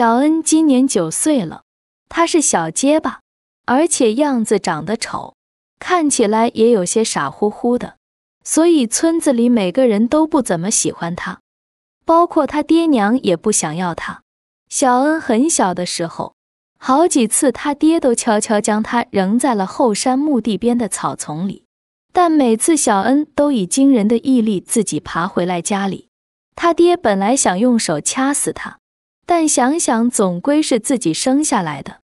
小恩今年九岁了，他是小结巴，而且样子长得丑，看起来也有些傻乎乎的，所以村子里每个人都不怎么喜欢他，包括他爹娘也不想要他。小恩很小的时候，好几次他爹都悄悄将他扔在了后山墓地边的草丛里，但每次小恩都以惊人的毅力自己爬回来家里。他爹本来想用手掐死他。但想想总归是自己生下来的，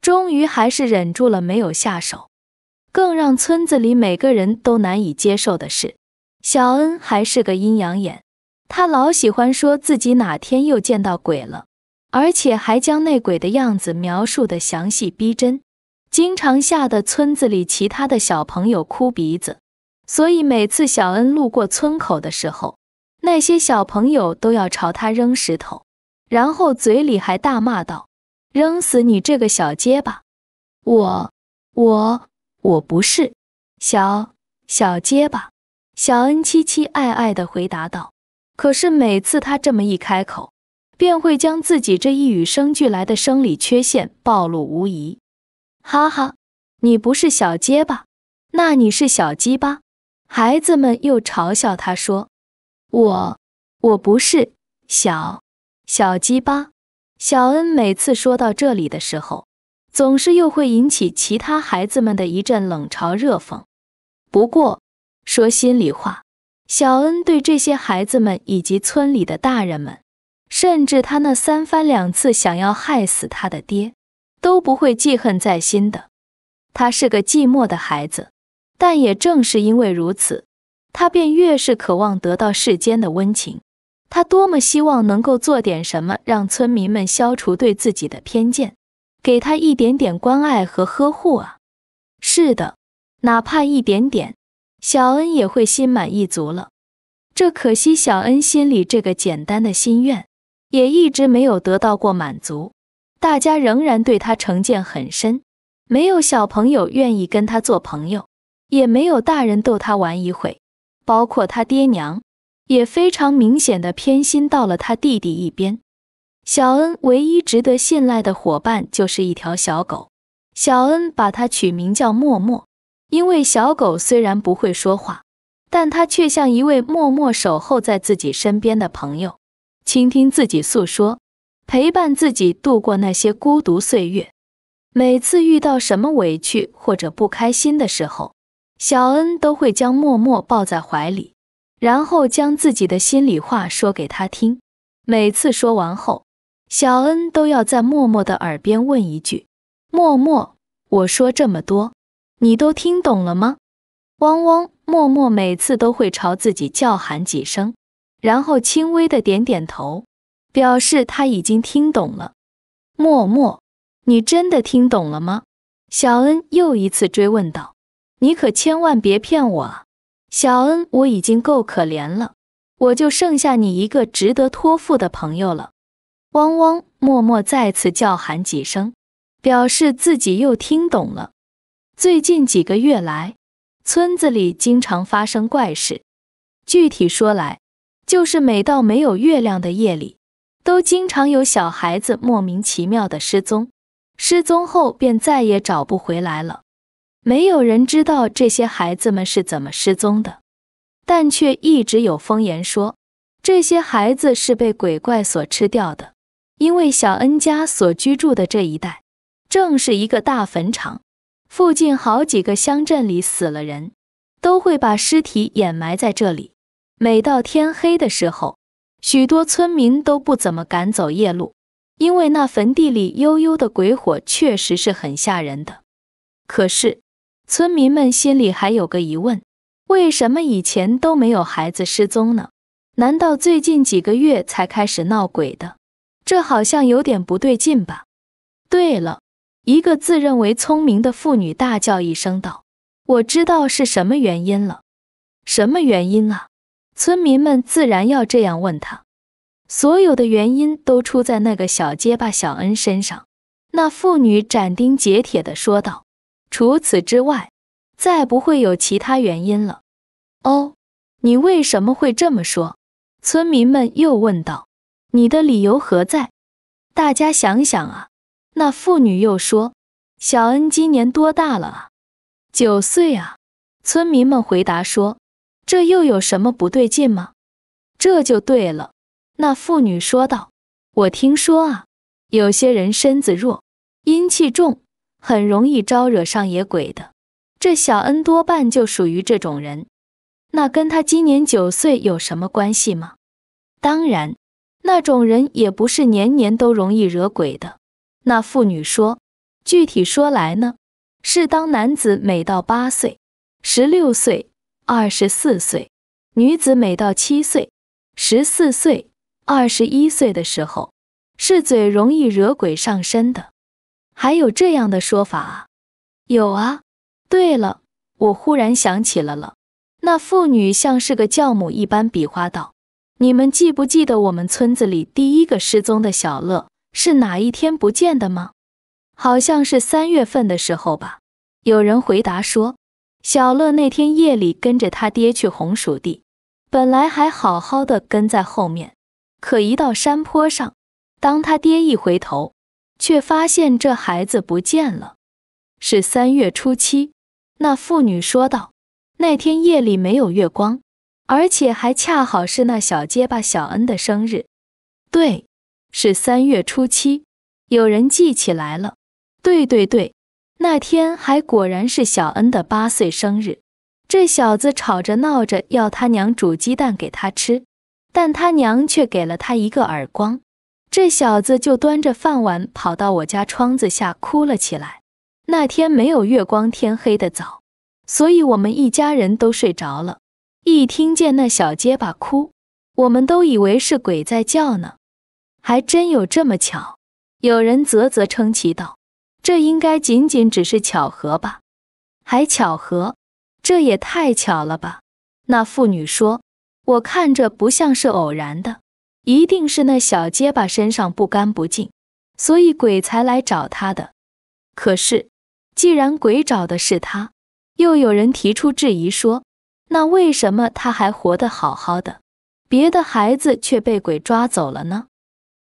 终于还是忍住了没有下手。更让村子里每个人都难以接受的是，小恩还是个阴阳眼，他老喜欢说自己哪天又见到鬼了，而且还将那鬼的样子描述的详细逼真，经常吓得村子里其他的小朋友哭鼻子。所以每次小恩路过村口的时候，那些小朋友都要朝他扔石头。然后嘴里还大骂道：“扔死你这个小结巴！”我我我不是小小结巴。小恩凄凄爱爱地回答道：“可是每次他这么一开口，便会将自己这一与生俱来的生理缺陷暴露无遗。”哈哈，你不是小结巴，那你是小鸡巴？孩子们又嘲笑他说：“我我不是小。”小鸡巴，小恩每次说到这里的时候，总是又会引起其他孩子们的一阵冷嘲热讽。不过，说心里话，小恩对这些孩子们以及村里的大人们，甚至他那三番两次想要害死他的爹，都不会记恨在心的。他是个寂寞的孩子，但也正是因为如此，他便越是渴望得到世间的温情。他多么希望能够做点什么，让村民们消除对自己的偏见，给他一点点关爱和呵护啊！是的，哪怕一点点，小恩也会心满意足了。这可惜，小恩心里这个简单的心愿，也一直没有得到过满足。大家仍然对他成见很深，没有小朋友愿意跟他做朋友，也没有大人逗他玩一会，包括他爹娘。也非常明显的偏心到了他弟弟一边。小恩唯一值得信赖的伙伴就是一条小狗，小恩把它取名叫默默，因为小狗虽然不会说话，但它却像一位默默守候在自己身边的朋友，倾听自己诉说，陪伴自己度过那些孤独岁月。每次遇到什么委屈或者不开心的时候，小恩都会将默默抱在怀里。然后将自己的心里话说给他听。每次说完后，小恩都要在默默的耳边问一句：“默默，我说这么多，你都听懂了吗？”“汪汪！”默默每次都会朝自己叫喊几声，然后轻微的点点头，表示他已经听懂了。“默默，你真的听懂了吗？”小恩又一次追问道，“你可千万别骗我啊！”小恩，我已经够可怜了，我就剩下你一个值得托付的朋友了。汪汪，默默再次叫喊几声，表示自己又听懂了。最近几个月来，村子里经常发生怪事，具体说来，就是每到没有月亮的夜里，都经常有小孩子莫名其妙的失踪，失踪后便再也找不回来了。没有人知道这些孩子们是怎么失踪的，但却一直有风言说这些孩子是被鬼怪所吃掉的。因为小恩家所居住的这一带正是一个大坟场，附近好几个乡镇里死了人都会把尸体掩埋在这里。每到天黑的时候，许多村民都不怎么敢走夜路，因为那坟地里幽幽的鬼火确实是很吓人的。可是。村民们心里还有个疑问：为什么以前都没有孩子失踪呢？难道最近几个月才开始闹鬼的？这好像有点不对劲吧？对了，一个自认为聪明的妇女大叫一声道：“我知道是什么原因了。”“什么原因啊？”村民们自然要这样问他。所有的原因都出在那个小结巴小恩身上。”那妇女斩钉截铁地说道。除此之外，再不会有其他原因了。哦，你为什么会这么说？村民们又问道。你的理由何在？大家想想啊。那妇女又说：“小恩今年多大了啊？九岁啊。”村民们回答说：“这又有什么不对劲吗？”这就对了，那妇女说道：“我听说啊，有些人身子弱，阴气重。”很容易招惹上野鬼的，这小恩多半就属于这种人。那跟他今年九岁有什么关系吗？当然，那种人也不是年年都容易惹鬼的。那妇女说：“具体说来呢，是当男子每到八岁、十六岁、二十四岁，女子每到七岁、十四岁、二十一岁的时候，是最容易惹鬼上身的。”还有这样的说法啊？有啊。对了，我忽然想起了了。那妇女像是个教母一般比划道：“你们记不记得我们村子里第一个失踪的小乐是哪一天不见的吗？好像是三月份的时候吧。”有人回答说：“小乐那天夜里跟着他爹去红薯地，本来还好好的跟在后面，可一到山坡上，当他爹一回头。”却发现这孩子不见了。是三月初七，那妇女说道：“那天夜里没有月光，而且还恰好是那小结巴小恩的生日。”对，是三月初七，有人记起来了。对对对，那天还果然是小恩的八岁生日。这小子吵着闹着要他娘煮鸡蛋给他吃，但他娘却给了他一个耳光。这小子就端着饭碗跑到我家窗子下哭了起来。那天没有月光，天黑的早，所以我们一家人都睡着了。一听见那小结巴哭，我们都以为是鬼在叫呢。还真有这么巧，有人啧啧称奇道：“这应该仅仅只是巧合吧？”“还巧合？这也太巧了吧？”那妇女说：“我看着不像是偶然的。”一定是那小结巴身上不干不净，所以鬼才来找他的。可是，既然鬼找的是他，又有人提出质疑说，那为什么他还活得好好的，别的孩子却被鬼抓走了呢？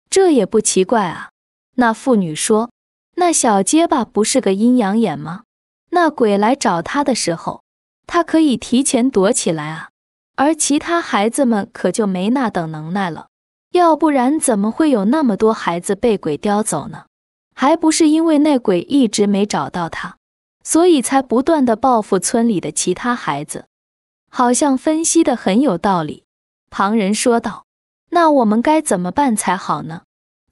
这也不奇怪啊。那妇女说，那小结巴不是个阴阳眼吗？那鬼来找他的时候，他可以提前躲起来啊，而其他孩子们可就没那等能耐了。要不然怎么会有那么多孩子被鬼叼走呢？还不是因为那鬼一直没找到他，所以才不断的报复村里的其他孩子。好像分析的很有道理。旁人说道：“那我们该怎么办才好呢？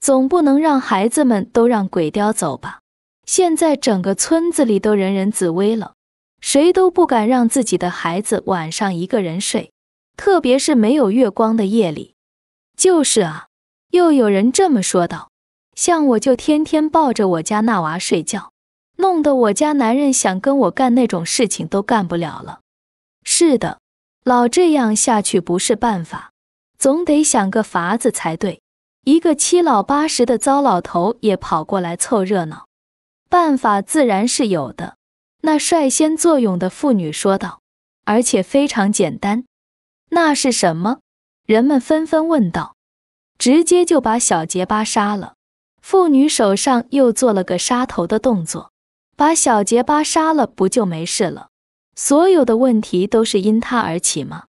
总不能让孩子们都让鬼叼走吧？现在整个村子里都人人自危了，谁都不敢让自己的孩子晚上一个人睡，特别是没有月光的夜里。”就是啊，又有人这么说道：“像我就天天抱着我家那娃睡觉，弄得我家男人想跟我干那种事情都干不了了。”是的，老这样下去不是办法，总得想个法子才对。一个七老八十的糟老头也跑过来凑热闹，办法自然是有的。那率先作俑的妇女说道：“而且非常简单，那是什么？”人们纷纷问道：“直接就把小杰巴杀了？”妇女手上又做了个杀头的动作，把小杰巴杀了不就没事了？所有的问题都是因他而起吗？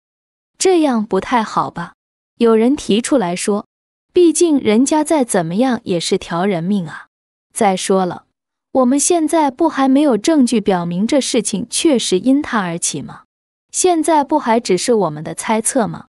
这样不太好吧？有人提出来说：“毕竟人家再怎么样也是条人命啊！再说了，我们现在不还没有证据表明这事情确实因他而起吗？现在不还只是我们的猜测吗？”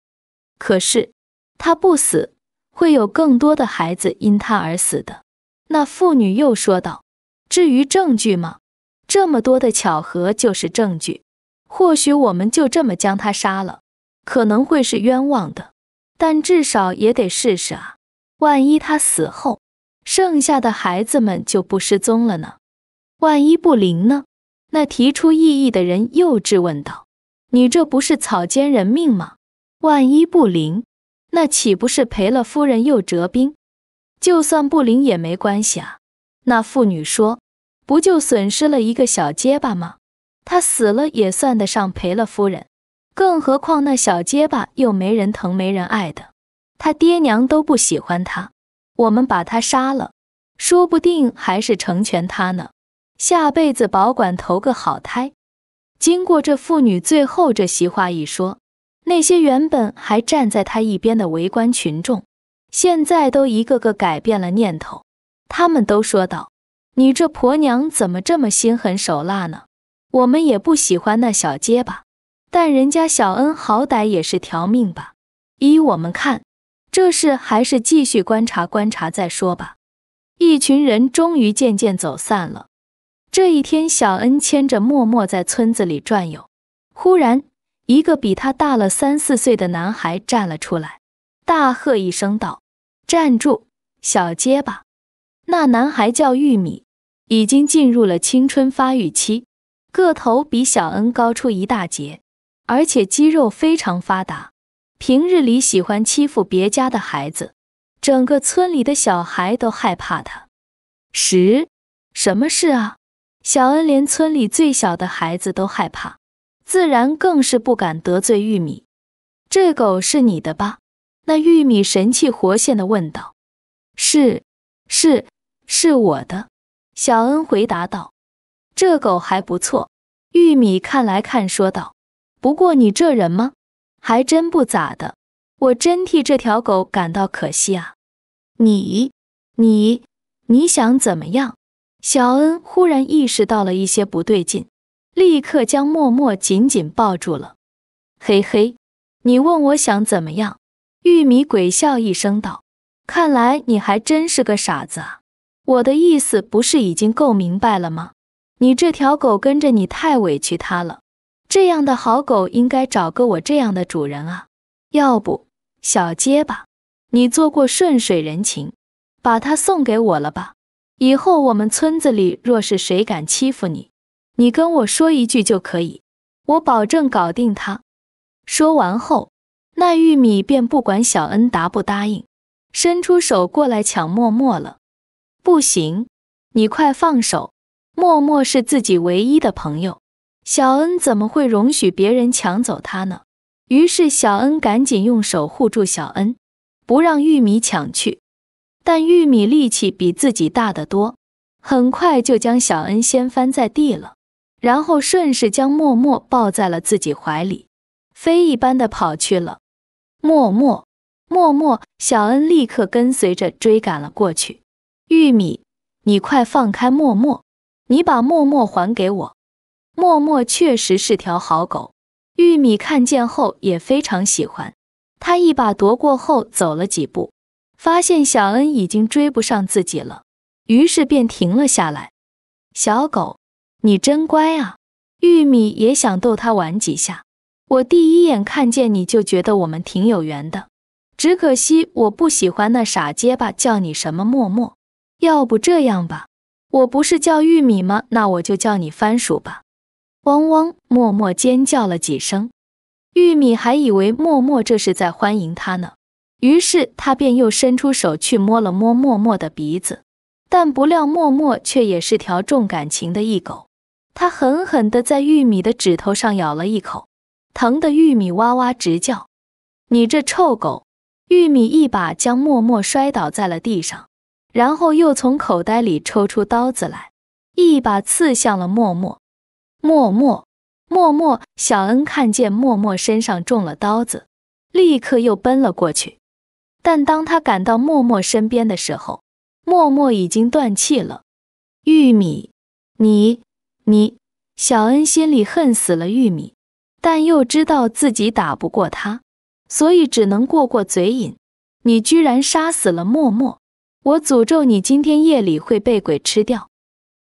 可是，他不死，会有更多的孩子因他而死的。那妇女又说道：“至于证据吗？这么多的巧合就是证据。或许我们就这么将他杀了，可能会是冤枉的，但至少也得试试啊。万一他死后，剩下的孩子们就不失踪了呢？万一不灵呢？”那提出异议的人又质问道：“你这不是草菅人命吗？”万一不灵，那岂不是赔了夫人又折兵？就算不灵也没关系啊。那妇女说：“不就损失了一个小结巴吗？他死了也算得上赔了夫人。更何况那小结巴又没人疼没人爱的，他爹娘都不喜欢他。我们把他杀了，说不定还是成全他呢。下辈子保管投个好胎。”经过这妇女最后这席话一说。那些原本还站在他一边的围观群众，现在都一个个改变了念头。他们都说道：“你这婆娘怎么这么心狠手辣呢？我们也不喜欢那小结巴，但人家小恩好歹也是条命吧。依我们看，这事还是继续观察观察再说吧。”一群人终于渐渐走散了。这一天，小恩牵着默默在村子里转悠，忽然。一个比他大了三四岁的男孩站了出来，大喝一声道：“站住，小结巴！”那男孩叫玉米，已经进入了青春发育期，个头比小恩高出一大截，而且肌肉非常发达。平日里喜欢欺负别家的孩子，整个村里的小孩都害怕他。十，什么事啊？小恩连村里最小的孩子都害怕。自然更是不敢得罪玉米。这狗是你的吧？那玉米神气活现地问道。“是，是，是我的。”小恩回答道。“这狗还不错。”玉米看来看说道。“不过你这人吗，还真不咋的。我真替这条狗感到可惜啊。”你，你，你想怎么样？小恩忽然意识到了一些不对劲。立刻将默默紧紧抱住了。嘿嘿，你问我想怎么样？玉米鬼笑一声道：“看来你还真是个傻子啊！我的意思不是已经够明白了吗？你这条狗跟着你太委屈它了，这样的好狗应该找个我这样的主人啊！要不小结巴，你做过顺水人情，把它送给我了吧？以后我们村子里若是谁敢欺负你……”你跟我说一句就可以，我保证搞定他。说完后，那玉米便不管小恩答不答应，伸出手过来抢默默了。不行，你快放手！默默是自己唯一的朋友，小恩怎么会容许别人抢走他呢？于是小恩赶紧用手护住小恩，不让玉米抢去。但玉米力气比自己大得多，很快就将小恩掀翻在地了。然后顺势将默默抱在了自己怀里，飞一般的跑去了。默默，默默，小恩立刻跟随着追赶了过去。玉米，你快放开默默，你把默默还给我。默默确实是条好狗，玉米看见后也非常喜欢。他一把夺过后走了几步，发现小恩已经追不上自己了，于是便停了下来。小狗。你真乖啊，玉米也想逗它玩几下。我第一眼看见你就觉得我们挺有缘的，只可惜我不喜欢那傻结巴叫你什么默默。要不这样吧，我不是叫玉米吗？那我就叫你番薯吧。汪汪，默默尖叫了几声，玉米还以为默默这是在欢迎他呢，于是他便又伸出手去摸了摸默默的鼻子，但不料默默却也是条重感情的一狗。他狠狠地在玉米的指头上咬了一口，疼得玉米哇哇直叫。“你这臭狗！”玉米一把将默默摔倒在了地上，然后又从口袋里抽出刀子来，一把刺向了默默。默默默默小恩看见默默身上中了刀子，立刻又奔了过去。但当他赶到默默身边的时候，默默已经断气了。玉米，你。你，小恩心里恨死了玉米，但又知道自己打不过他，所以只能过过嘴瘾。你居然杀死了默默，我诅咒你今天夜里会被鬼吃掉。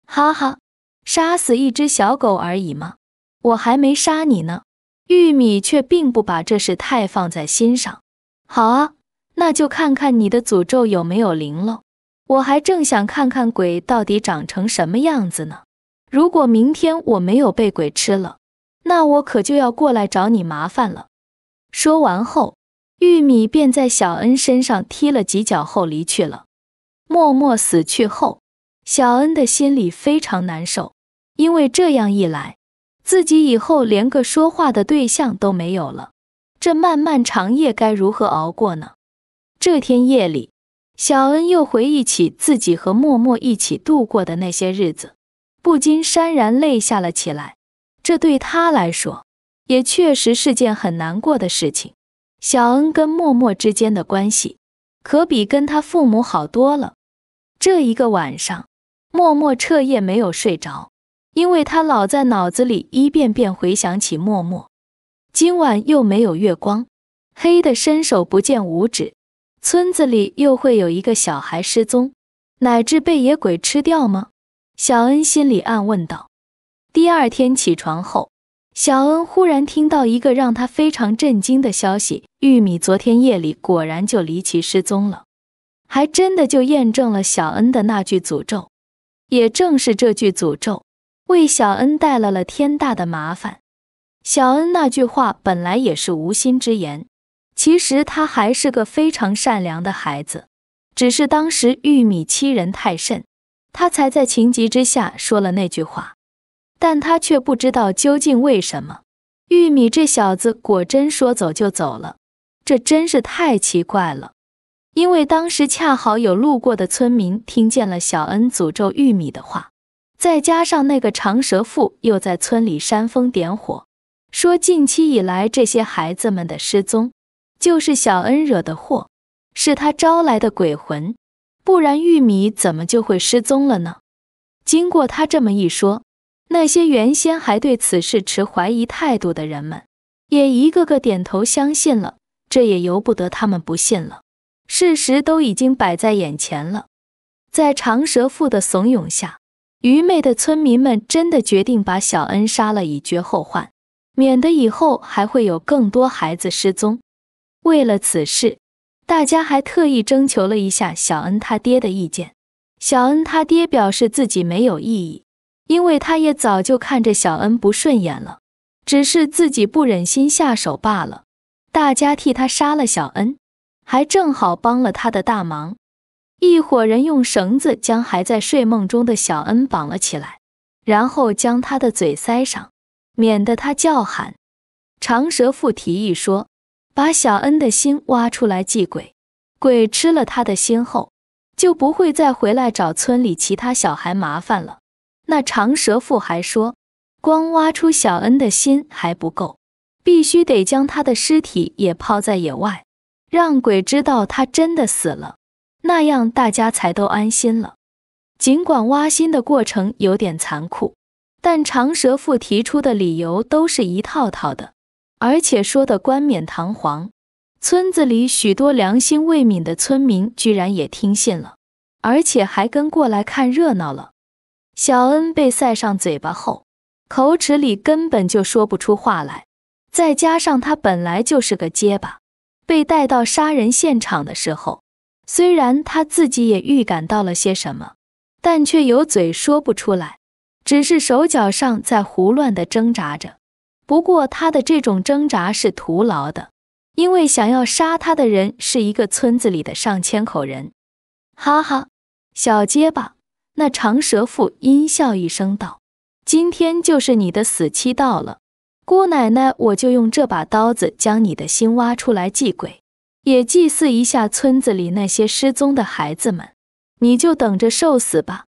哈哈，杀死一只小狗而已嘛，我还没杀你呢。玉米却并不把这事太放在心上。好啊，那就看看你的诅咒有没有灵喽。我还正想看看鬼到底长成什么样子呢。如果明天我没有被鬼吃了，那我可就要过来找你麻烦了。说完后，玉米便在小恩身上踢了几脚后离去了。默默死去后，小恩的心里非常难受，因为这样一来，自己以后连个说话的对象都没有了。这漫漫长夜该如何熬过呢？这天夜里，小恩又回忆起自己和默默一起度过的那些日子。不禁潸然泪下了起来，这对他来说，也确实是件很难过的事情。小恩跟默默之间的关系，可比跟他父母好多了。这一个晚上，默默彻夜没有睡着，因为他老在脑子里一遍遍回想起默默。今晚又没有月光，黑的伸手不见五指，村子里又会有一个小孩失踪，乃至被野鬼吃掉吗？小恩心里暗问道。第二天起床后，小恩忽然听到一个让他非常震惊的消息：玉米昨天夜里果然就离奇失踪了，还真的就验证了小恩的那句诅咒。也正是这句诅咒，为小恩带来了天大的麻烦。小恩那句话本来也是无心之言，其实他还是个非常善良的孩子，只是当时玉米欺人太甚。他才在情急之下说了那句话，但他却不知道究竟为什么。玉米这小子果真说走就走了，这真是太奇怪了。因为当时恰好有路过的村民听见了小恩诅咒玉米的话，再加上那个长舌妇又在村里煽风点火，说近期以来这些孩子们的失踪就是小恩惹的祸，是他招来的鬼魂。不然，玉米怎么就会失踪了呢？经过他这么一说，那些原先还对此事持怀疑态度的人们，也一个个点头相信了。这也由不得他们不信了，事实都已经摆在眼前了。在长舌妇的怂恿下，愚昧的村民们真的决定把小恩杀了，以绝后患，免得以后还会有更多孩子失踪。为了此事。大家还特意征求了一下小恩他爹的意见，小恩他爹表示自己没有异议，因为他也早就看着小恩不顺眼了，只是自己不忍心下手罢了。大家替他杀了小恩，还正好帮了他的大忙。一伙人用绳子将还在睡梦中的小恩绑了起来，然后将他的嘴塞上，免得他叫喊。长舌妇提议说。把小恩的心挖出来祭鬼，鬼吃了他的心后，就不会再回来找村里其他小孩麻烦了。那长舌妇还说，光挖出小恩的心还不够，必须得将他的尸体也抛在野外，让鬼知道他真的死了，那样大家才都安心了。尽管挖心的过程有点残酷，但长舌妇提出的理由都是一套套的。而且说的冠冕堂皇，村子里许多良心未泯的村民居然也听信了，而且还跟过来看热闹了。小恩被塞上嘴巴后，口齿里根本就说不出话来，再加上他本来就是个结巴，被带到杀人现场的时候，虽然他自己也预感到了些什么，但却有嘴说不出来，只是手脚上在胡乱地挣扎着。不过他的这种挣扎是徒劳的，因为想要杀他的人是一个村子里的上千口人。哈哈，小结巴，那长舌妇阴笑一声道：“今天就是你的死期到了，姑奶奶，我就用这把刀子将你的心挖出来祭鬼，也祭祀一下村子里那些失踪的孩子们。你就等着受死吧。”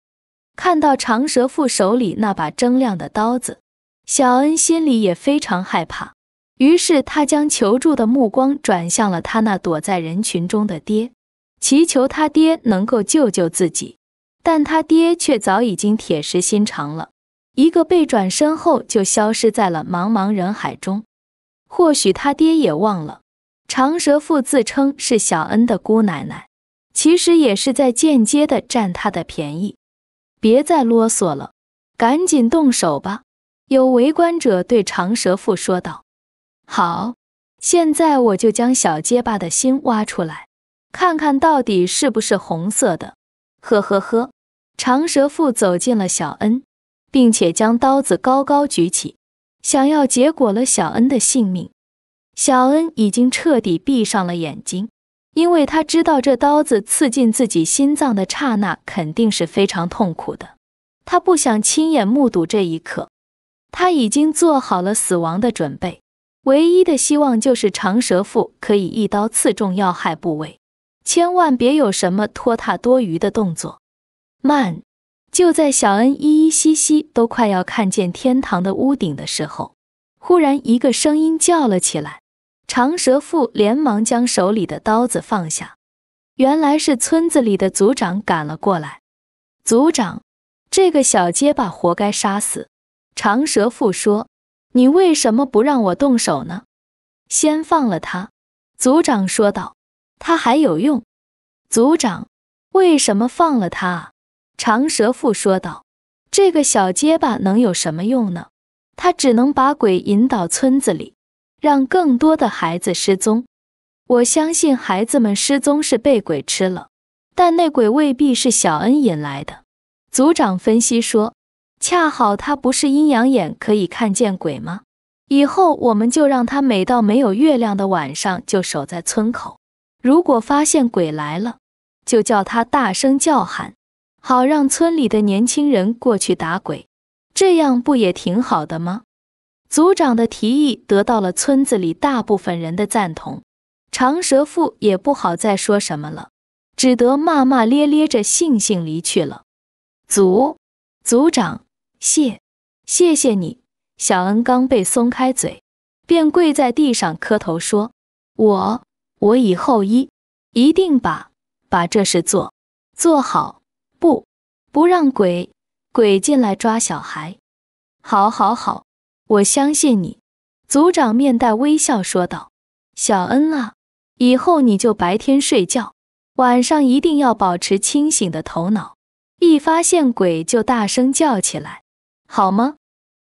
看到长舌妇手里那把铮亮的刀子。小恩心里也非常害怕，于是他将求助的目光转向了他那躲在人群中的爹，祈求他爹能够救救自己。但他爹却早已经铁石心肠了，一个背转身后就消失在了茫茫人海中。或许他爹也忘了，长舌妇自称是小恩的姑奶奶，其实也是在间接的占他的便宜。别再啰嗦了，赶紧动手吧。有围观者对长舌妇说道：“好，现在我就将小结巴的心挖出来，看看到底是不是红色的。”呵呵呵，长舌妇走进了小恩，并且将刀子高高举起，想要结果了小恩的性命。小恩已经彻底闭上了眼睛，因为他知道这刀子刺进自己心脏的刹那肯定是非常痛苦的，他不想亲眼目睹这一刻。他已经做好了死亡的准备，唯一的希望就是长舌妇可以一刀刺中要害部位，千万别有什么拖沓多余的动作。慢！就在小恩依依稀稀都快要看见天堂的屋顶的时候，忽然一个声音叫了起来。长舌妇连忙将手里的刀子放下，原来是村子里的族长赶了过来。族长，这个小结巴活该杀死。长舌妇说：“你为什么不让我动手呢？”先放了他。”族长说道，“他还有用。”族长，为什么放了他？”长舌妇说道，“这个小结巴能有什么用呢？他只能把鬼引导村子里，让更多的孩子失踪。我相信孩子们失踪是被鬼吃了，但那鬼未必是小恩引来的。”族长分析说。恰好他不是阴阳眼，可以看见鬼吗？以后我们就让他每到没有月亮的晚上就守在村口，如果发现鬼来了，就叫他大声叫喊，好让村里的年轻人过去打鬼，这样不也挺好的吗？族长的提议得到了村子里大部分人的赞同，长舌妇也不好再说什么了，只得骂骂咧咧着悻悻离去了。族族长。谢，谢谢你，小恩刚被松开嘴，便跪在地上磕头说：“我我以后一一定把把这事做做好，不不让鬼鬼进来抓小孩。”“好，好，好，我相信你。”组长面带微笑说道：“小恩啊，以后你就白天睡觉，晚上一定要保持清醒的头脑，一发现鬼就大声叫起来。”好吗？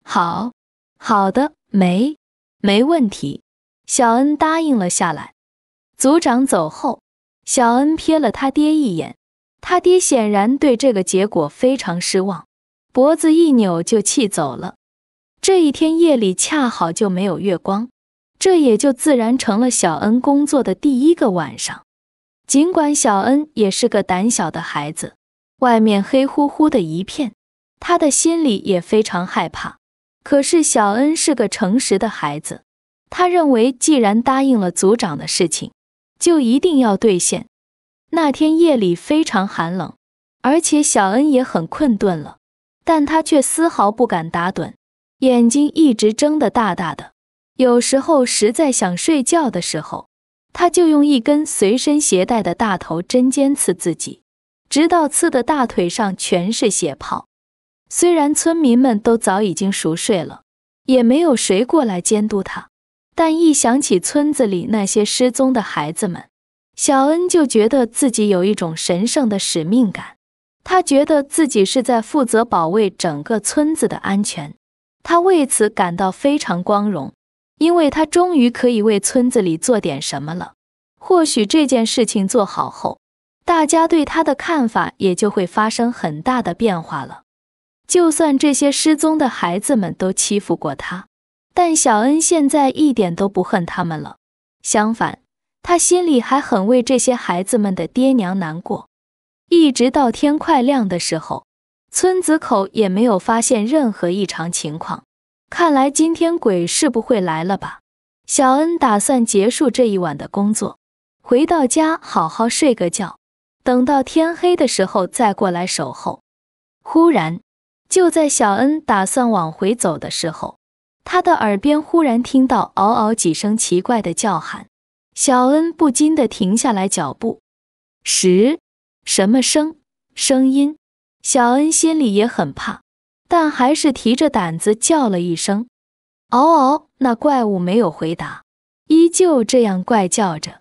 好，好的，没，没问题。小恩答应了下来。组长走后，小恩瞥了他爹一眼，他爹显然对这个结果非常失望，脖子一扭就气走了。这一天夜里恰好就没有月光，这也就自然成了小恩工作的第一个晚上。尽管小恩也是个胆小的孩子，外面黑乎乎的一片。他的心里也非常害怕，可是小恩是个诚实的孩子，他认为既然答应了组长的事情，就一定要兑现。那天夜里非常寒冷，而且小恩也很困顿了，但他却丝毫不敢打盹，眼睛一直睁得大大的。有时候实在想睡觉的时候，他就用一根随身携带的大头针尖刺自己，直到刺的大腿上全是血泡。虽然村民们都早已经熟睡了，也没有谁过来监督他，但一想起村子里那些失踪的孩子们，小恩就觉得自己有一种神圣的使命感。他觉得自己是在负责保卫整个村子的安全，他为此感到非常光荣，因为他终于可以为村子里做点什么了。或许这件事情做好后，大家对他的看法也就会发生很大的变化了。就算这些失踪的孩子们都欺负过他，但小恩现在一点都不恨他们了。相反，他心里还很为这些孩子们的爹娘难过。一直到天快亮的时候，村子口也没有发现任何异常情况。看来今天鬼是不会来了吧？小恩打算结束这一晚的工作，回到家好好睡个觉，等到天黑的时候再过来守候。忽然。就在小恩打算往回走的时候，他的耳边忽然听到嗷嗷几声奇怪的叫喊，小恩不禁地停下来脚步。十什么声声音？小恩心里也很怕，但还是提着胆子叫了一声：“嗷嗷！”那怪物没有回答，依旧这样怪叫着：“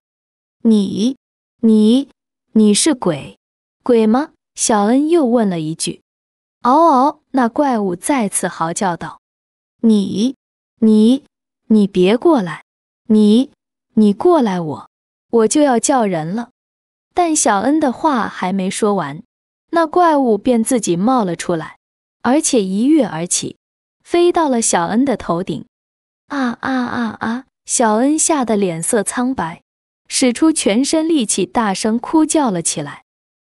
你，你，你是鬼鬼吗？”小恩又问了一句：“嗷嗷！”那怪物再次嚎叫道：“你你你别过来！你你过来，我我就要叫人了。”但小恩的话还没说完，那怪物便自己冒了出来，而且一跃而起，飞到了小恩的头顶。啊啊啊啊！小恩吓得脸色苍白，使出全身力气大声哭叫了起来。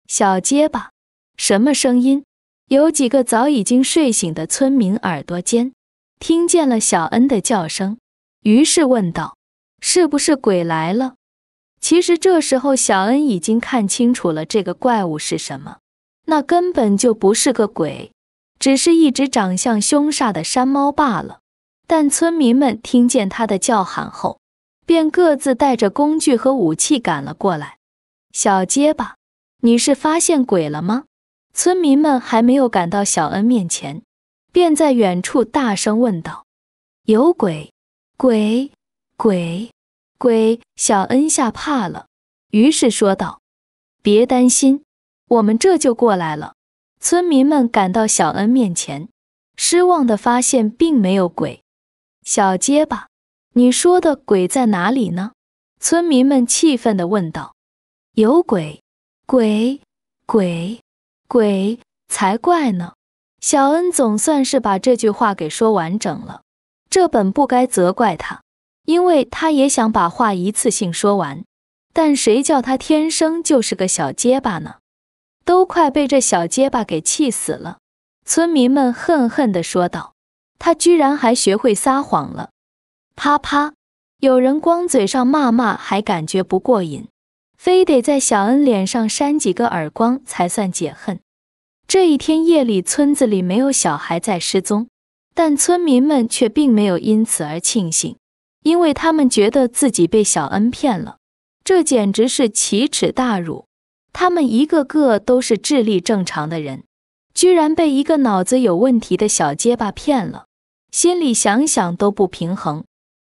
小结巴，什么声音？有几个早已经睡醒的村民耳朵尖，听见了小恩的叫声，于是问道：“是不是鬼来了？”其实这时候，小恩已经看清楚了这个怪物是什么，那根本就不是个鬼，只是一只长相凶煞的山猫罢了。但村民们听见他的叫喊后，便各自带着工具和武器赶了过来。小结巴，你是发现鬼了吗？村民们还没有赶到小恩面前，便在远处大声问道：“有鬼，鬼，鬼，鬼！”小恩吓怕了，于是说道：“别担心，我们这就过来了。”村民们赶到小恩面前，失望的发现并没有鬼。小结巴，你说的鬼在哪里呢？村民们气愤的问道：“有鬼，鬼，鬼。”鬼才怪呢！小恩总算是把这句话给说完整了。这本不该责怪他，因为他也想把话一次性说完。但谁叫他天生就是个小结巴呢？都快被这小结巴给气死了！村民们恨恨地说道：“他居然还学会撒谎了！”啪啪，有人光嘴上骂骂还感觉不过瘾。非得在小恩脸上扇几个耳光才算解恨。这一天夜里，村子里没有小孩在失踪，但村民们却并没有因此而庆幸，因为他们觉得自己被小恩骗了，这简直是奇耻大辱。他们一个个都是智力正常的人，居然被一个脑子有问题的小结巴骗了，心里想想都不平衡。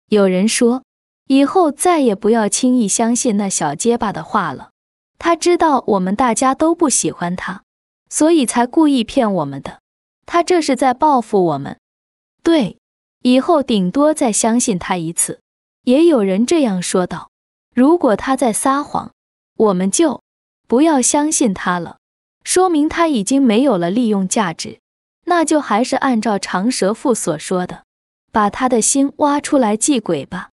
有人说。以后再也不要轻易相信那小结巴的话了。他知道我们大家都不喜欢他，所以才故意骗我们的。他这是在报复我们。对，以后顶多再相信他一次。也有人这样说道：“如果他在撒谎，我们就不要相信他了。说明他已经没有了利用价值，那就还是按照长舌妇所说的，把他的心挖出来祭鬼吧。”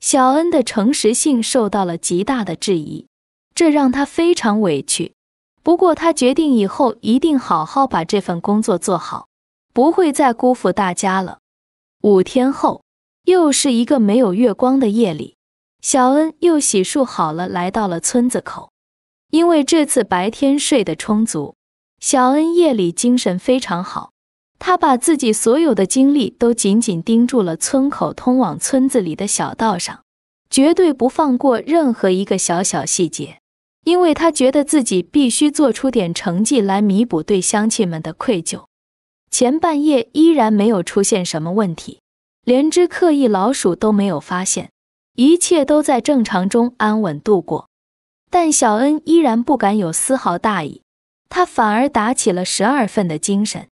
小恩的诚实性受到了极大的质疑，这让他非常委屈。不过他决定以后一定好好把这份工作做好，不会再辜负大家了。五天后，又是一个没有月光的夜里，小恩又洗漱好了，来到了村子口。因为这次白天睡得充足，小恩夜里精神非常好。他把自己所有的精力都紧紧盯住了村口通往村子里的小道上，绝对不放过任何一个小小细节，因为他觉得自己必须做出点成绩来弥补对乡亲们的愧疚。前半夜依然没有出现什么问题，连只刻意老鼠都没有发现，一切都在正常中安稳度过。但小恩依然不敢有丝毫大意，他反而打起了十二分的精神。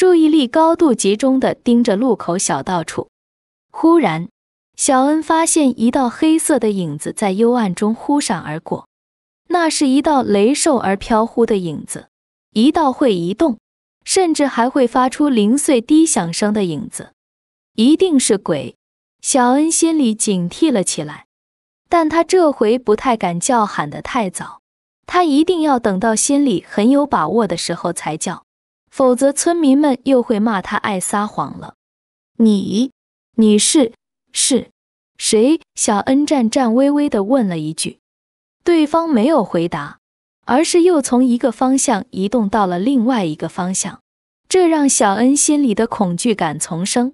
注意力高度集中地盯着路口小道处，忽然，小恩发现一道黑色的影子在幽暗中忽闪而过。那是一道雷兽而飘忽的影子，一道会移动，甚至还会发出零碎低响声的影子。一定是鬼！小恩心里警惕了起来，但他这回不太敢叫喊得太早，他一定要等到心里很有把握的时候才叫。否则，村民们又会骂他爱撒谎了。你，你是是，谁？小恩颤颤巍巍的问了一句，对方没有回答，而是又从一个方向移动到了另外一个方向，这让小恩心里的恐惧感丛生。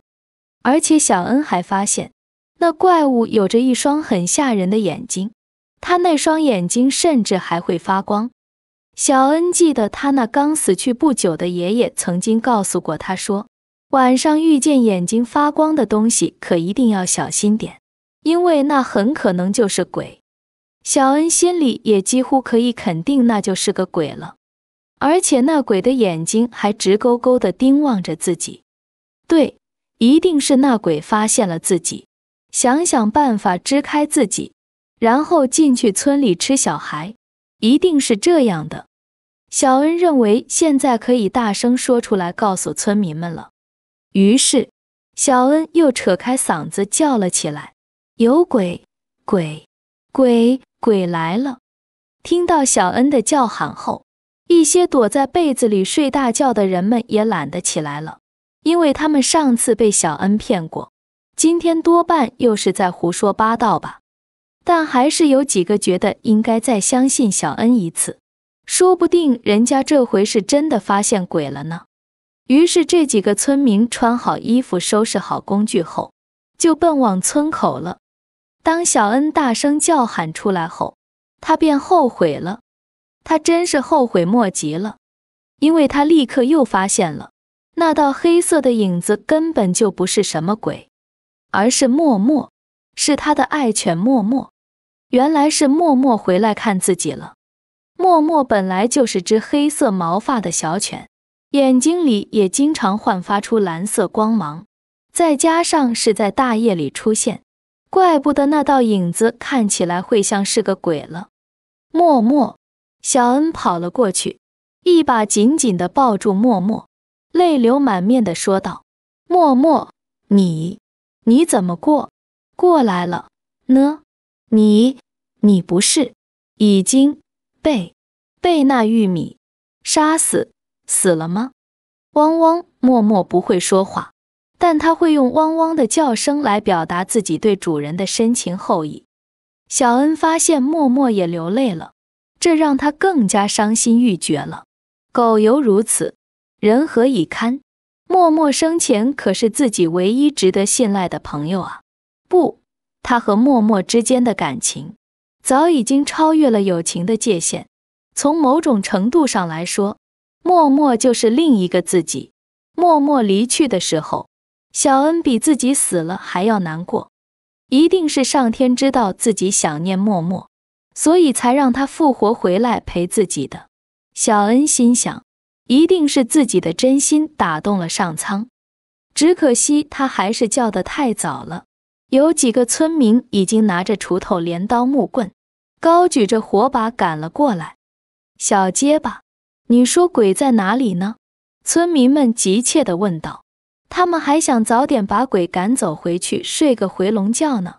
而且，小恩还发现，那怪物有着一双很吓人的眼睛，他那双眼睛甚至还会发光。小恩记得，他那刚死去不久的爷爷曾经告诉过他，说晚上遇见眼睛发光的东西，可一定要小心点，因为那很可能就是鬼。小恩心里也几乎可以肯定，那就是个鬼了。而且那鬼的眼睛还直勾勾地盯望着自己。对，一定是那鬼发现了自己，想想办法支开自己，然后进去村里吃小孩，一定是这样的。小恩认为现在可以大声说出来，告诉村民们了。于是，小恩又扯开嗓子叫了起来：“有鬼，鬼，鬼，鬼来了！”听到小恩的叫喊后，一些躲在被子里睡大觉的人们也懒得起来了，因为他们上次被小恩骗过，今天多半又是在胡说八道吧。但还是有几个觉得应该再相信小恩一次。说不定人家这回是真的发现鬼了呢。于是这几个村民穿好衣服、收拾好工具后，就奔往村口了。当小恩大声叫喊出来后，他便后悔了。他真是后悔莫及了，因为他立刻又发现了，那道黑色的影子根本就不是什么鬼，而是默默，是他的爱犬默默。原来是默默回来看自己了。默默本来就是只黑色毛发的小犬，眼睛里也经常焕发出蓝色光芒，再加上是在大夜里出现，怪不得那道影子看起来会像是个鬼了。默默，小恩跑了过去，一把紧紧地抱住默默，泪流满面地说道：“默默，你你怎么过过来了呢？你你不是已经……”被被那玉米杀死死了吗？汪汪默默不会说话，但他会用汪汪的叫声来表达自己对主人的深情厚意。小恩发现默默也流泪了，这让他更加伤心欲绝了。狗犹如此，人何以堪？默默生前可是自己唯一值得信赖的朋友啊！不，他和默默之间的感情。早已经超越了友情的界限，从某种程度上来说，默默就是另一个自己。默默离去的时候，小恩比自己死了还要难过。一定是上天知道自己想念默默，所以才让他复活回来陪自己的。小恩心想，一定是自己的真心打动了上苍。只可惜他还是叫得太早了，有几个村民已经拿着锄头、镰刀、木棍。高举着火把赶了过来，小结巴，你说鬼在哪里呢？村民们急切地问道。他们还想早点把鬼赶走，回去睡个回笼觉呢。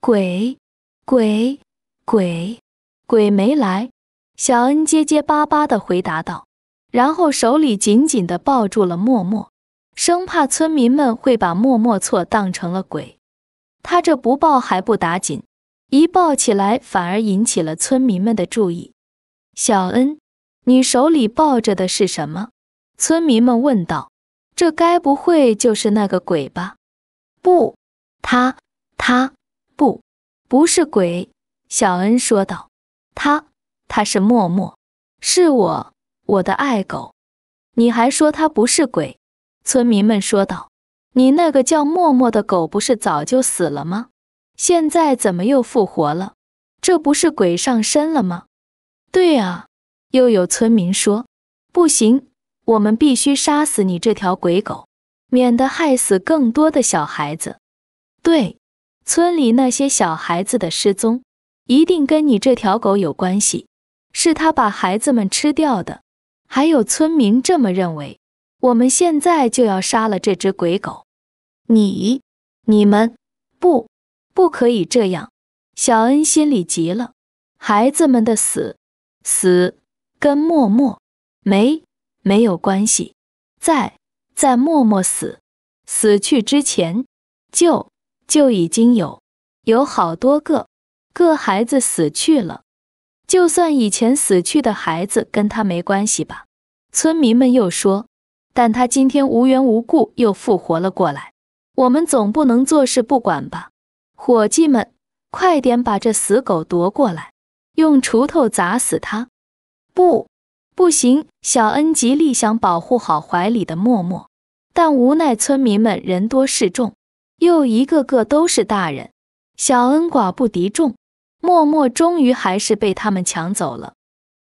鬼，鬼，鬼，鬼没来。小恩结结巴巴地回答道，然后手里紧紧地抱住了默默，生怕村民们会把默默错当成了鬼。他这不抱还不打紧。一抱起来，反而引起了村民们的注意。小恩，你手里抱着的是什么？村民们问道。这该不会就是那个鬼吧？不，他，他不，不是鬼。小恩说道。他，他是默默，是我，我的爱狗。你还说他不是鬼？村民们说道。你那个叫默默的狗不是早就死了吗？现在怎么又复活了？这不是鬼上身了吗？对啊，又有村民说：“不行，我们必须杀死你这条鬼狗，免得害死更多的小孩子。”对，村里那些小孩子的失踪一定跟你这条狗有关系，是他把孩子们吃掉的。还有村民这么认为，我们现在就要杀了这只鬼狗。你、你们不？不可以这样，小恩心里急了。孩子们的死，死跟默默没没有关系，在在默默死死去之前，就就已经有有好多个个孩子死去了。就算以前死去的孩子跟他没关系吧，村民们又说，但他今天无缘无故又复活了过来，我们总不能坐视不管吧。伙计们，快点把这死狗夺过来，用锄头砸死它！不，不行！小恩极力想保护好怀里的默默，但无奈村民们人多势众，又一个个都是大人，小恩寡不敌众，默默终于还是被他们抢走了。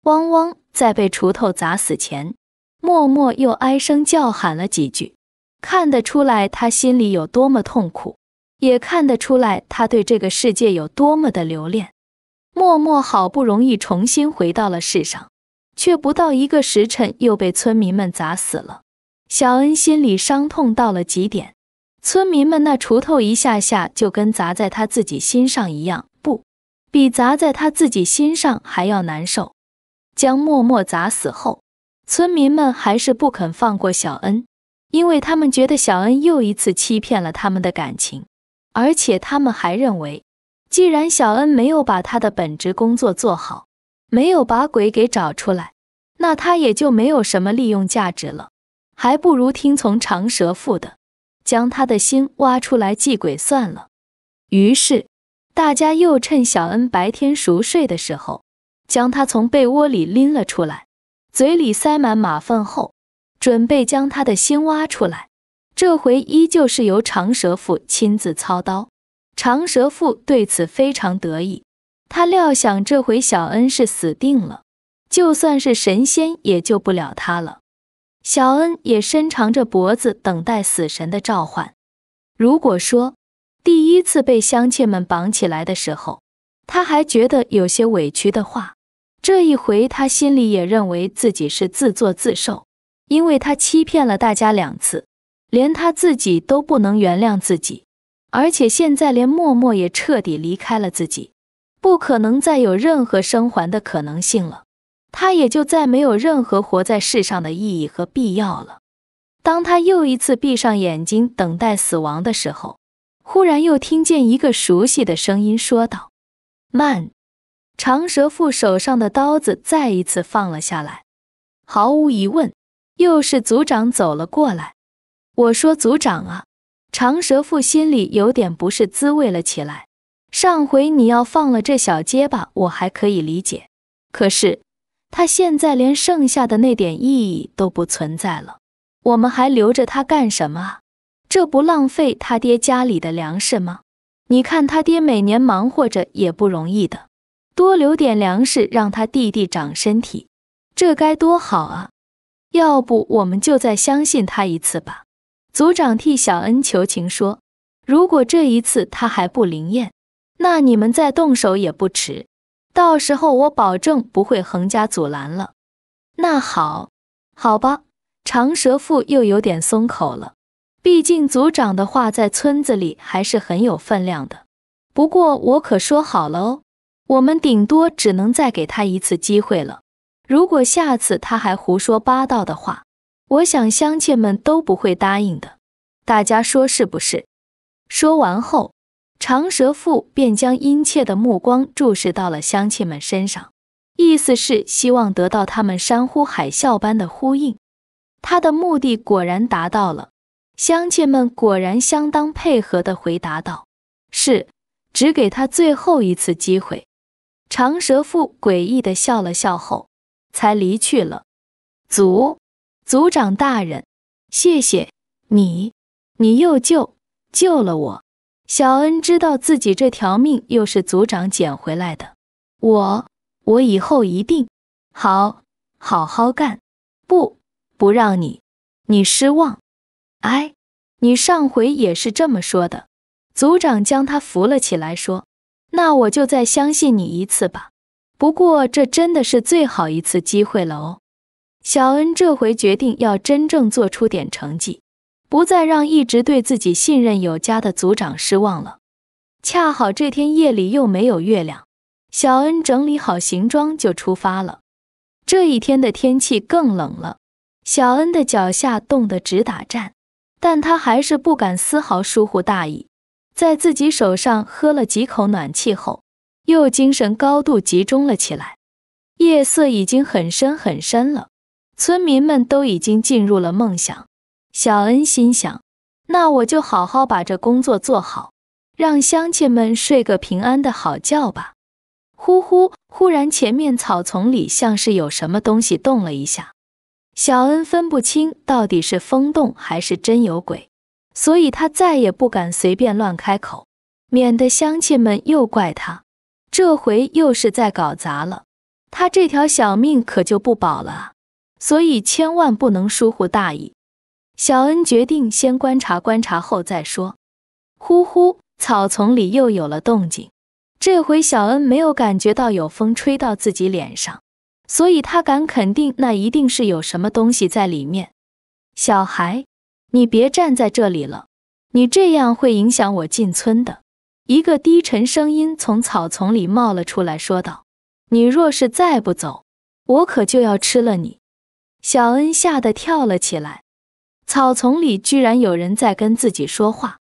汪汪，在被锄头砸死前，默默又唉声叫喊了几句，看得出来他心里有多么痛苦。也看得出来，他对这个世界有多么的留恋。默默好不容易重新回到了世上，却不到一个时辰又被村民们砸死了。小恩心里伤痛到了极点，村民们那锄头一下下就跟砸在他自己心上一样，不比砸在他自己心上还要难受。将默默砸死后，村民们还是不肯放过小恩，因为他们觉得小恩又一次欺骗了他们的感情。而且他们还认为，既然小恩没有把他的本职工作做好，没有把鬼给找出来，那他也就没有什么利用价值了，还不如听从长舌妇的，将他的心挖出来祭鬼算了。于是，大家又趁小恩白天熟睡的时候，将他从被窝里拎了出来，嘴里塞满马粪后，准备将他的心挖出来。这回依旧是由长舌妇亲自操刀，长舌妇对此非常得意。他料想这回小恩是死定了，就算是神仙也救不了他了。小恩也伸长着脖子等待死神的召唤。如果说第一次被乡亲们绑起来的时候，他还觉得有些委屈的话，这一回他心里也认为自己是自作自受，因为他欺骗了大家两次。连他自己都不能原谅自己，而且现在连默默也彻底离开了自己，不可能再有任何生还的可能性了。他也就再没有任何活在世上的意义和必要了。当他又一次闭上眼睛等待死亡的时候，忽然又听见一个熟悉的声音说道：“慢。”长舌妇手上的刀子再一次放了下来。毫无疑问，又是族长走了过来。我说族长啊，长舌妇心里有点不是滋味了起来。上回你要放了这小结巴，我还可以理解，可是他现在连剩下的那点意义都不存在了，我们还留着他干什么啊？这不浪费他爹家里的粮食吗？你看他爹每年忙活着也不容易的，多留点粮食让他弟弟长身体，这该多好啊！要不我们就再相信他一次吧。组长替小恩求情说：“如果这一次他还不灵验，那你们再动手也不迟。到时候我保证不会横加阻拦了。”那好，好吧，长舌妇又有点松口了。毕竟组长的话在村子里还是很有分量的。不过我可说好了哦，我们顶多只能再给他一次机会了。如果下次他还胡说八道的话，我想乡亲们都不会答应的，大家说是不是？说完后，长舌妇便将殷切的目光注视到了乡亲们身上，意思是希望得到他们山呼海啸般的呼应。他的目的果然达到了，乡亲们果然相当配合地回答道：“是。”只给他最后一次机会。长舌妇诡异地笑了笑后，才离去了。足。族长大人，谢谢你，你又救救了我。小恩知道自己这条命又是族长捡回来的，我我以后一定好好好干，不不让你你失望。哎，你上回也是这么说的。族长将他扶了起来，说：“那我就再相信你一次吧。不过这真的是最好一次机会了哦。”小恩这回决定要真正做出点成绩，不再让一直对自己信任有加的组长失望了。恰好这天夜里又没有月亮，小恩整理好行装就出发了。这一天的天气更冷了，小恩的脚下冻得直打颤，但他还是不敢丝毫疏忽大意。在自己手上喝了几口暖气后，又精神高度集中了起来。夜色已经很深很深了。村民们都已经进入了梦乡，小恩心想：“那我就好好把这工作做好，让乡亲们睡个平安的好觉吧。”呼呼！忽然，前面草丛里像是有什么东西动了一下，小恩分不清到底是风动还是真有鬼，所以他再也不敢随便乱开口，免得乡亲们又怪他。这回又是在搞砸了，他这条小命可就不保了所以千万不能疏忽大意。小恩决定先观察观察后再说。呼呼，草丛里又有了动静。这回小恩没有感觉到有风吹到自己脸上，所以他敢肯定那一定是有什么东西在里面。小孩，你别站在这里了，你这样会影响我进村的。一个低沉声音从草丛里冒了出来，说道：“你若是再不走，我可就要吃了你。”小恩吓得跳了起来，草丛里居然有人在跟自己说话。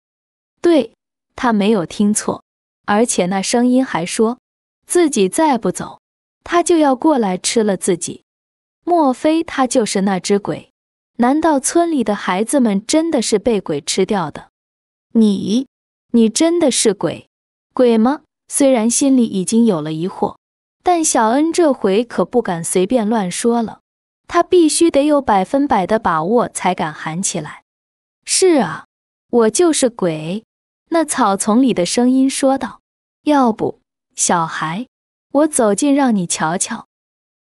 对他没有听错，而且那声音还说：“自己再不走，他就要过来吃了自己。”莫非他就是那只鬼？难道村里的孩子们真的是被鬼吃掉的？你，你真的是鬼，鬼吗？虽然心里已经有了疑惑，但小恩这回可不敢随便乱说了。他必须得有百分百的把握才敢喊起来。是啊，我就是鬼。那草丛里的声音说道：“要不，小孩，我走近让你瞧瞧。”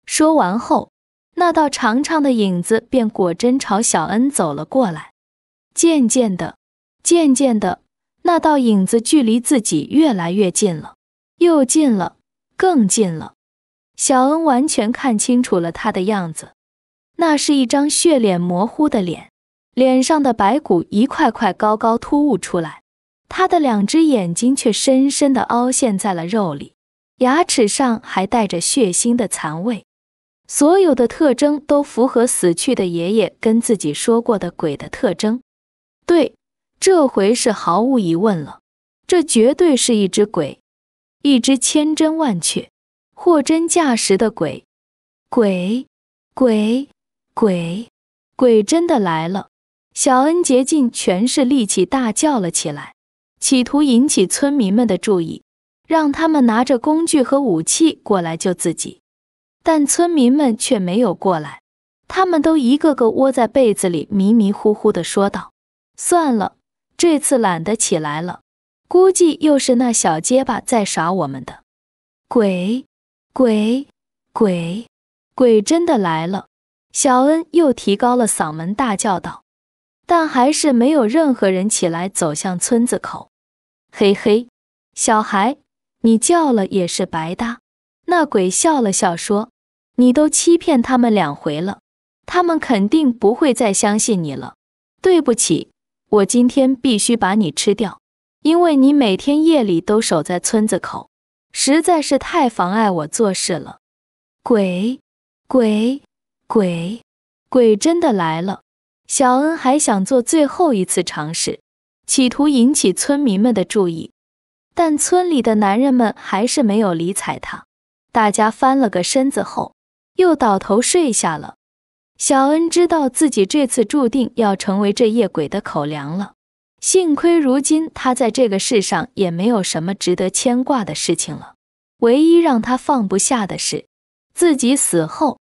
说完后，那道长长的影子便果真朝小恩走了过来。渐渐的，渐渐的，那道影子距离自己越来越近了，又近了，更近了。小恩完全看清楚了他的样子。那是一张血脸模糊的脸，脸上的白骨一块块高高突兀出来，他的两只眼睛却深深的凹陷在了肉里，牙齿上还带着血腥的残味，所有的特征都符合死去的爷爷跟自己说过的鬼的特征。对，这回是毫无疑问了，这绝对是一只鬼，一只千真万确、货真价实的鬼，鬼，鬼。鬼，鬼真的来了！小恩竭尽全是力气大叫了起来，企图引起村民们的注意，让他们拿着工具和武器过来救自己。但村民们却没有过来，他们都一个个窝在被子里，迷迷糊糊的说道：“算了，这次懒得起来了，估计又是那小结巴在耍我们的。”鬼，鬼，鬼，鬼真的来了！小恩又提高了嗓门大叫道：“但还是没有任何人起来走向村子口。”嘿嘿，小孩，你叫了也是白搭。那鬼笑了笑说：“你都欺骗他们两回了，他们肯定不会再相信你了。”对不起，我今天必须把你吃掉，因为你每天夜里都守在村子口，实在是太妨碍我做事了。鬼，鬼。鬼，鬼真的来了。小恩还想做最后一次尝试，企图引起村民们的注意，但村里的男人们还是没有理睬他。大家翻了个身子后，又倒头睡下了。小恩知道自己这次注定要成为这夜鬼的口粮了。幸亏如今他在这个世上也没有什么值得牵挂的事情了。唯一让他放不下的是，自己死后。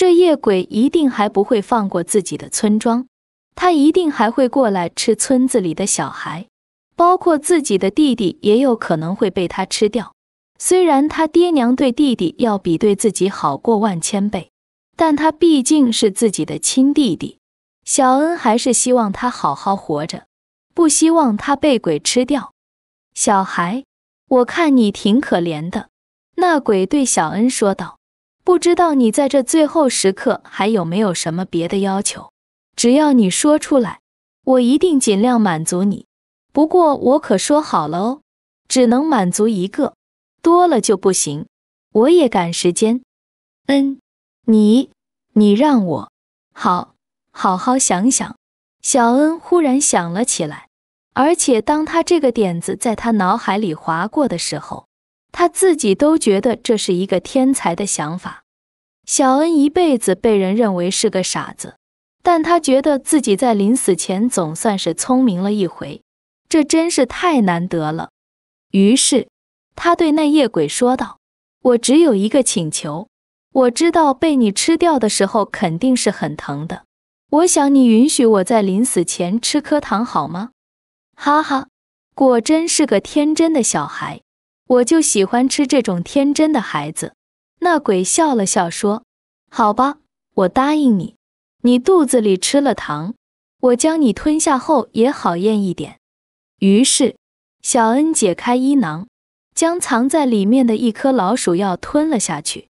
这夜鬼一定还不会放过自己的村庄，他一定还会过来吃村子里的小孩，包括自己的弟弟也有可能会被他吃掉。虽然他爹娘对弟弟要比对自己好过万千倍，但他毕竟是自己的亲弟弟，小恩还是希望他好好活着，不希望他被鬼吃掉。小孩，我看你挺可怜的。”那鬼对小恩说道。不知道你在这最后时刻还有没有什么别的要求？只要你说出来，我一定尽量满足你。不过我可说好了哦，只能满足一个，多了就不行。我也赶时间。嗯，你你让我好好好想想。小恩忽然想了起来，而且当他这个点子在他脑海里划过的时候。他自己都觉得这是一个天才的想法。小恩一辈子被人认为是个傻子，但他觉得自己在临死前总算是聪明了一回，这真是太难得了。于是，他对那夜鬼说道：“我只有一个请求。我知道被你吃掉的时候肯定是很疼的，我想你允许我在临死前吃颗糖好吗？”哈哈，果真是个天真的小孩。我就喜欢吃这种天真的孩子。那鬼笑了笑说：“好吧，我答应你。你肚子里吃了糖，我将你吞下后也好咽一点。”于是，小恩解开衣囊，将藏在里面的一颗老鼠药吞了下去。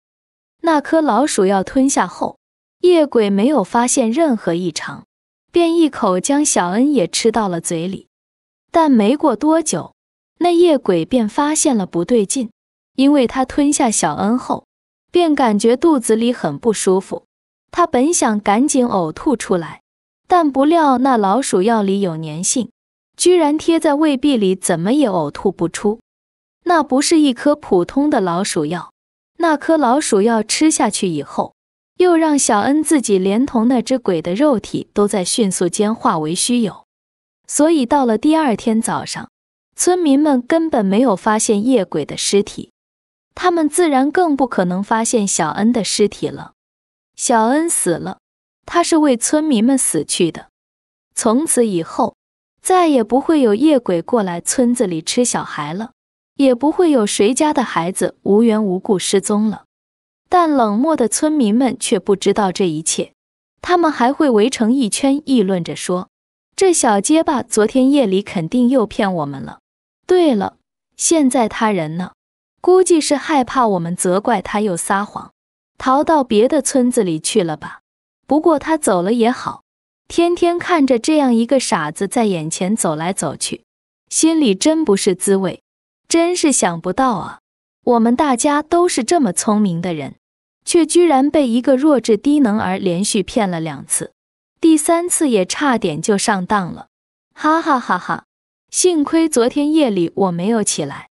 那颗老鼠药吞下后，夜鬼没有发现任何异常，便一口将小恩也吃到了嘴里。但没过多久。那夜鬼便发现了不对劲，因为他吞下小恩后，便感觉肚子里很不舒服。他本想赶紧呕吐出来，但不料那老鼠药里有粘性，居然贴在胃壁里，怎么也呕吐不出。那不是一颗普通的老鼠药，那颗老鼠药吃下去以后，又让小恩自己连同那只鬼的肉体都在迅速间化为虚有。所以到了第二天早上。村民们根本没有发现夜鬼的尸体，他们自然更不可能发现小恩的尸体了。小恩死了，他是为村民们死去的。从此以后，再也不会有夜鬼过来村子里吃小孩了，也不会有谁家的孩子无缘无故失踪了。但冷漠的村民们却不知道这一切，他们还会围成一圈议论着说：“这小结巴昨天夜里肯定又骗我们了。”对了，现在他人呢？估计是害怕我们责怪他，又撒谎，逃到别的村子里去了吧？不过他走了也好，天天看着这样一个傻子在眼前走来走去，心里真不是滋味。真是想不到啊，我们大家都是这么聪明的人，却居然被一个弱智低能儿连续骗了两次，第三次也差点就上当了，哈哈哈哈！幸亏昨天夜里我没有起来。